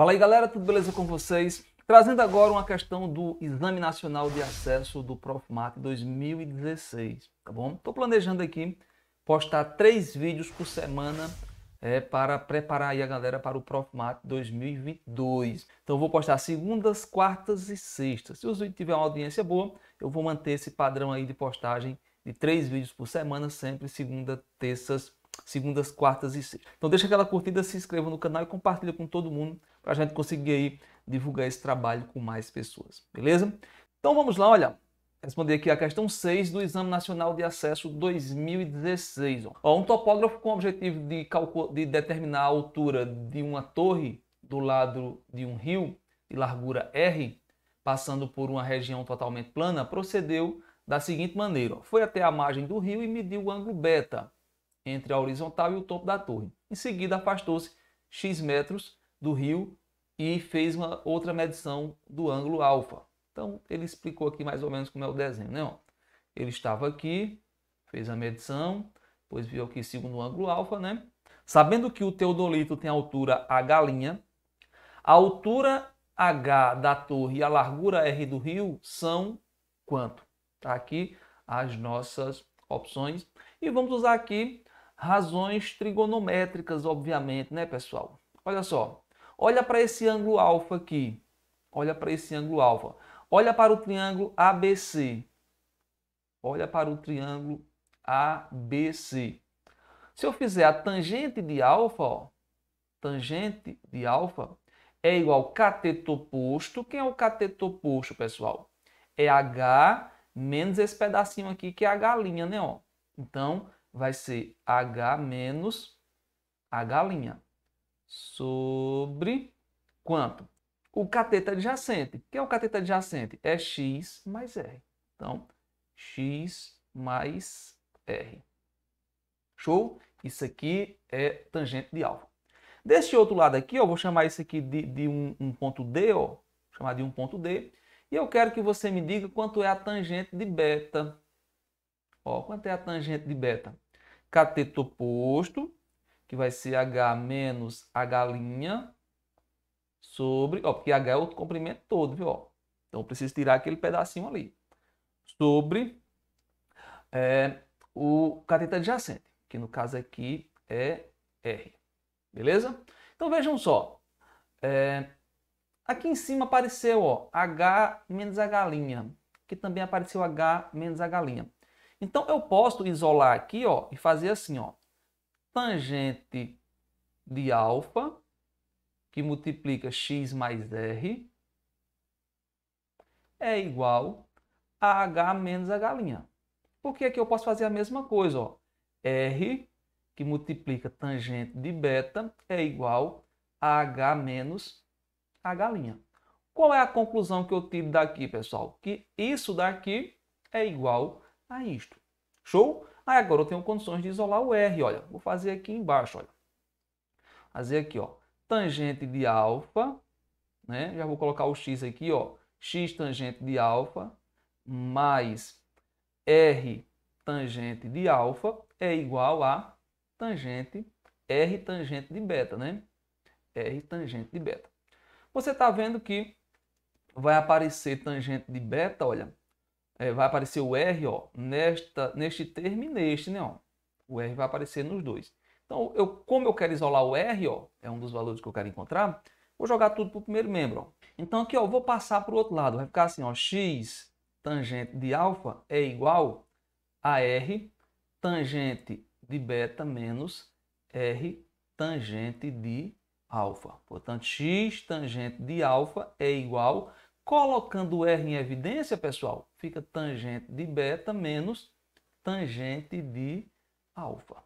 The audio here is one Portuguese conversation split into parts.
Fala aí galera, tudo beleza com vocês? Trazendo agora uma questão do Exame Nacional de Acesso do Profmat 2016, tá bom? Estou planejando aqui postar três vídeos por semana é, para preparar aí a galera para o Profmat 2022. Então vou postar segundas, quartas e sextas. Se os vídeos tiver uma audiência boa, eu vou manter esse padrão aí de postagem de três vídeos por semana, sempre segunda, terças segundas, quartas e sextas. Então deixa aquela curtida, se inscreva no canal e compartilha com todo mundo para a gente conseguir aí divulgar esse trabalho com mais pessoas, beleza? Então vamos lá, olha, responder aqui a questão 6 do Exame Nacional de Acesso 2016. Ó, um topógrafo com o objetivo de, de determinar a altura de uma torre do lado de um rio de largura R, passando por uma região totalmente plana, procedeu da seguinte maneira. Ó. Foi até a margem do rio e mediu o ângulo beta, entre a horizontal e o topo da torre. Em seguida, afastou-se x metros do rio e fez uma outra medição do ângulo alfa. Então, ele explicou aqui mais ou menos como é o desenho, né? Ele estava aqui, fez a medição, depois viu aqui segundo o ângulo alfa, né? Sabendo que o teodolito tem a altura h galinha, a altura h da torre e a largura r do rio são quanto? Tá aqui as nossas opções e vamos usar aqui razões trigonométricas, obviamente, né, pessoal? Olha só, olha para esse ângulo alfa aqui. Olha para esse ângulo alfa. Olha para o triângulo ABC. Olha para o triângulo ABC. Se eu fizer a tangente de alfa, ó, tangente de alfa é igual ao cateto oposto. Quem é o cateto oposto, pessoal? É H menos esse pedacinho aqui que é a galinha, né? Ó. Então, vai ser H menos a galinha sobre quanto? O cateto adjacente. O que é o cateto adjacente? É x mais r. Então, x mais r. Show? Isso aqui é tangente de alfa. Deste outro lado aqui, ó, vou chamar isso aqui de, de um, um, ponto D, ó, vou chamar de um ponto D. E eu quero que você me diga quanto é a tangente de beta. Ó, quanto é a tangente de beta? Cateto oposto, que vai ser H menos H' sobre... Ó, porque H é o comprimento todo, viu? Ó, então, eu preciso tirar aquele pedacinho ali. Sobre é, o cateto adjacente, que no caso aqui é R. Beleza? Então, vejam só. É, aqui em cima apareceu ó, H menos H', que também apareceu H menos H'. Então eu posso isolar aqui ó, e fazer assim, ó, tangente de alfa, que multiplica x mais r, é igual a h menos a galinha. Porque aqui eu posso fazer a mesma coisa, ó. r, que multiplica tangente de beta, é igual a h menos a galinha. Qual é a conclusão que eu tiro daqui, pessoal? Que isso daqui é igual a isto. Show? Aí agora eu tenho condições de isolar o R, olha. Vou fazer aqui embaixo, olha. Fazer aqui, ó. Tangente de alfa, né? Já vou colocar o x aqui, ó. x tangente de alfa mais R tangente de alfa é igual a tangente R tangente de beta, né? R tangente de beta. Você está vendo que vai aparecer tangente de beta, olha, é, vai aparecer o R ó, nesta, neste termo e neste, né? Ó. O R vai aparecer nos dois. Então, eu, como eu quero isolar o R, ó, é um dos valores que eu quero encontrar, vou jogar tudo para o primeiro membro. Ó. Então, aqui ó, vou passar para o outro lado. Vai ficar assim, ó, x tangente de alfa é igual a R tangente de beta menos R tangente de alfa. Portanto, x tangente de alfa é igual a Colocando o R em evidência, pessoal, fica tangente de beta menos tangente de alfa.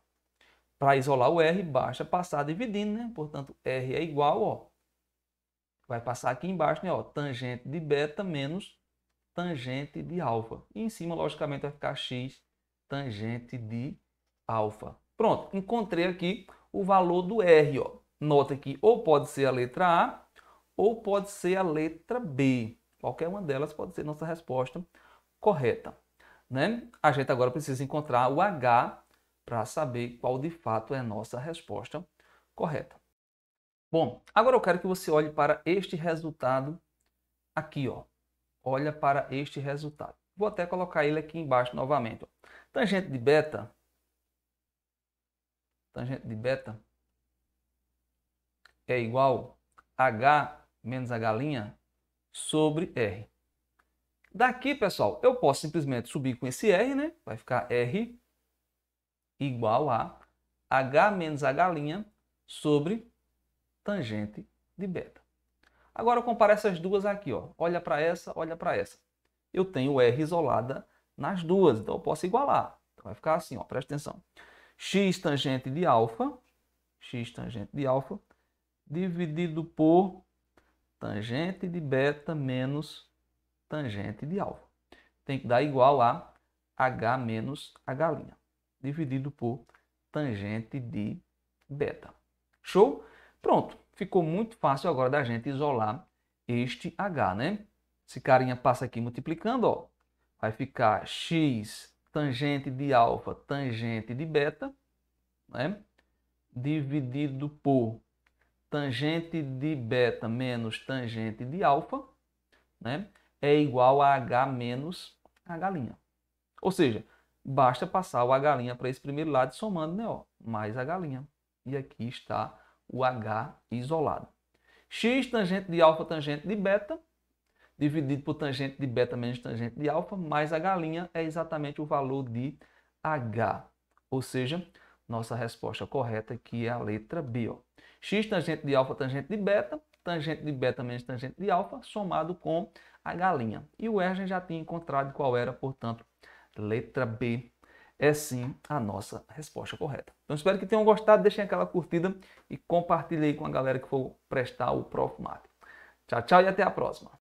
Para isolar o R, basta passar dividindo, né? Portanto, R é igual, ó. Vai passar aqui embaixo, né? Ó, tangente de beta menos tangente de alfa. E em cima, logicamente, vai ficar x tangente de alfa. Pronto, encontrei aqui o valor do R, ó. Nota que ou pode ser a letra A ou pode ser a letra B. Qualquer uma delas pode ser nossa resposta correta. Né? A gente agora precisa encontrar o H para saber qual de fato é a nossa resposta correta. Bom, agora eu quero que você olhe para este resultado aqui, ó. Olha para este resultado. Vou até colocar ele aqui embaixo novamente. Ó. Tangente de beta. Tangente de beta é igual a H menos a galinha sobre R. Daqui, pessoal, eu posso simplesmente subir com esse R, né? Vai ficar R igual a H menos a galinha sobre tangente de beta. Agora eu comparo essas duas aqui, ó. Olha para essa, olha para essa. Eu tenho R isolada nas duas, então eu posso igualar. Então vai ficar assim, ó, presta atenção. x tangente de alfa, x tangente de alfa, dividido por tangente de beta menos tangente de alfa. Tem que dar igual a H menos H', dividido por tangente de beta. Show? Pronto, ficou muito fácil agora da gente isolar este H, né? Esse carinha passa aqui multiplicando, ó. Vai ficar x tangente de alfa tangente de beta, né? Dividido por tangente de beta menos tangente de alfa né, é igual a H menos H'. Ou seja, basta passar o H' para esse primeiro lado somando, né? Ó, mais H'. E aqui está o H isolado. X tangente de alfa tangente de beta dividido por tangente de beta menos tangente de alfa, mais H' é exatamente o valor de H. Ou seja, nossa resposta correta aqui é a letra B. Ó x tangente de alfa tangente de beta, tangente de beta menos tangente de alfa, somado com a galinha. E o Ergen já tinha encontrado qual era, portanto, letra B é sim a nossa resposta correta. Então espero que tenham gostado, deixem aquela curtida e compartilhem com a galera que for prestar o Prof. Mate. Tchau, tchau e até a próxima.